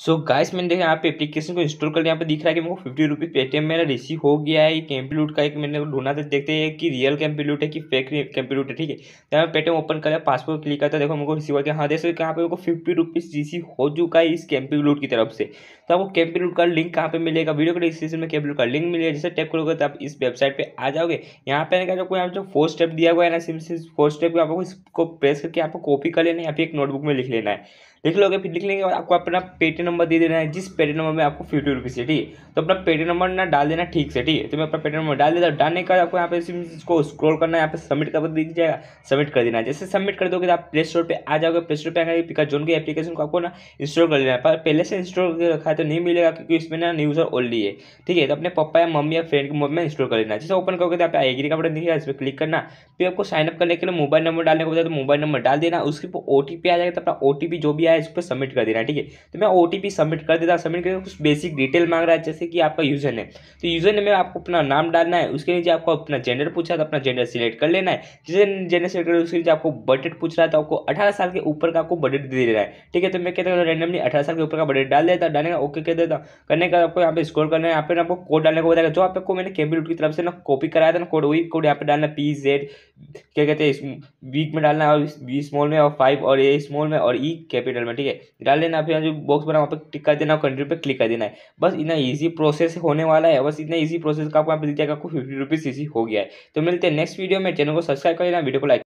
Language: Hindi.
सो so गाइस मैंने देखा यहाँ पे एप्लीकेशन को इंस्टॉल कर यहाँ पे दिख रहा है कि मेरे को फिफ्टी रुपीज़ पेटीएम मेरा रिसीव हो गया है ये का एक मैंने ढूंढा था देखते हैं कि रियल कैंपी है कि फेक कैंपी है ठीक है तो पे पेटीएम ओपन कर पासपोर्ट क्लिक करता देखो मेरे को रिसीव हो हाँ देखो यहाँ पे मेरे को फिफ्टी रुपीज़ रिसीव हो चुका है इस कैंपी की तरफ से तो आपको कैंपी का लिंक कहाँ पे मिलेगा वीडियो के डिस्क्रिप्शन में कैंपी का लिंक मिलेगा जैसे टैप करोगे तो आप इस वेबसाइट पर आ जाओगे यहाँ पे आपको यहाँ जो फोर स्टेप दिया हुआ है ना सिम फोर स्टेप आपको इसको प्रेस करके आपको कॉपी कर लेना है या फिर एक नोटबुक में लिख लेना है लिख लोगे फिर लिख लेंगे आपको अपना पेटी नंबर दे देना है जिस पेटी नंबर में आपको फिफ्टी रुपीज़ है ठीक है तो अपना पेटी नंबर ना डाल देना ठीक से ठीक है तो मैं अपना पेटी नंबर डाल देता हूँ डालने के बाद आपको यहाँ पे इसको स्क्रॉल करना है यहाँ पे सबमिट कर दीजिएगा सबमिट कर देना जैसे सबमिट कर दोगे तो आप प्ले स्टोर पर आ जाओगे प्ले स्टोर पर आकर पिका जोन की एप्लीकेशन को आपको ना इंस्टॉल कर लेना है पर पहले से इंस्टॉल कर रखा है तो नहीं मिलेगा क्योंकि इसमें ना न्यूज़ और ओनली है ठीक है तो अपने पापा या मम्मी या फ्रेंड के मोबाइल में इंस्टॉल कर लेना जैसे ओपन करोगे तो आप एग्री का बटन दिखेगा इस पर क्लिक करना फिर आपको साइनअप करने के लिए मोबाइल नंबर डालने को बताया तो मोबाइल नंबर डाल देना उसके ऊपर ओ आ जाएगा तो अपना ओ जो भी है इस पर सबमिट कर देना ठीक है तो मैं ओ सबमिट कर देता सबमिट कर कुछ बेसिक डिटेल मांग रहा है जैसे कि आपका यूज़र नेम तो यूज़र नेम में आपको अपना नाम डालना है उसके नीचे आपको अपना जेंडर पूछा था तो अपना जेंडर सिलेक्ट कर लेना है जिसे जेंडर सिलेक्ट कर उसके नीचे आपको बजट पूछ रहा था तो आपको अठारह साल के ऊपर का आपको बजट दे देना है ठीक है तो मैं कहता हूँ रैंडमली अठारह साल के ऊपर का बजट डाल देता डालने का ओके कह देता करने का आपको यहाँ पे स्कोर करना है यहाँ पे आपको कोड डालने को बताएगा जो आपको मैंने कैम्प्यूटर की तरफ से ना कॉपी कराया था ना कोड वही कोड यहाँ पे डालना पी जेड क्या कहते हैं वीक में डालना है और बी स्मॉल में और फाइव और ए स्मॉल में और ई e कैपिटल चैनल में ठीक है डाल देना फिर जो बॉक्स बना वहाँ पर टिक कर देना कंट्री पर क्लिक कर देना है बस इतना ईजी प्रोसेस होने वाला है बस इतना ईजी प्रोसेस का आपको यहाँ पर दिखाएगा आपको फिफ्टी रुपीज़ ईजी हो गया है तो मिलते हैं नेक्स्ट वीडियो में चैनल को सब्सक्राइब कर देना वीडियो को लाइक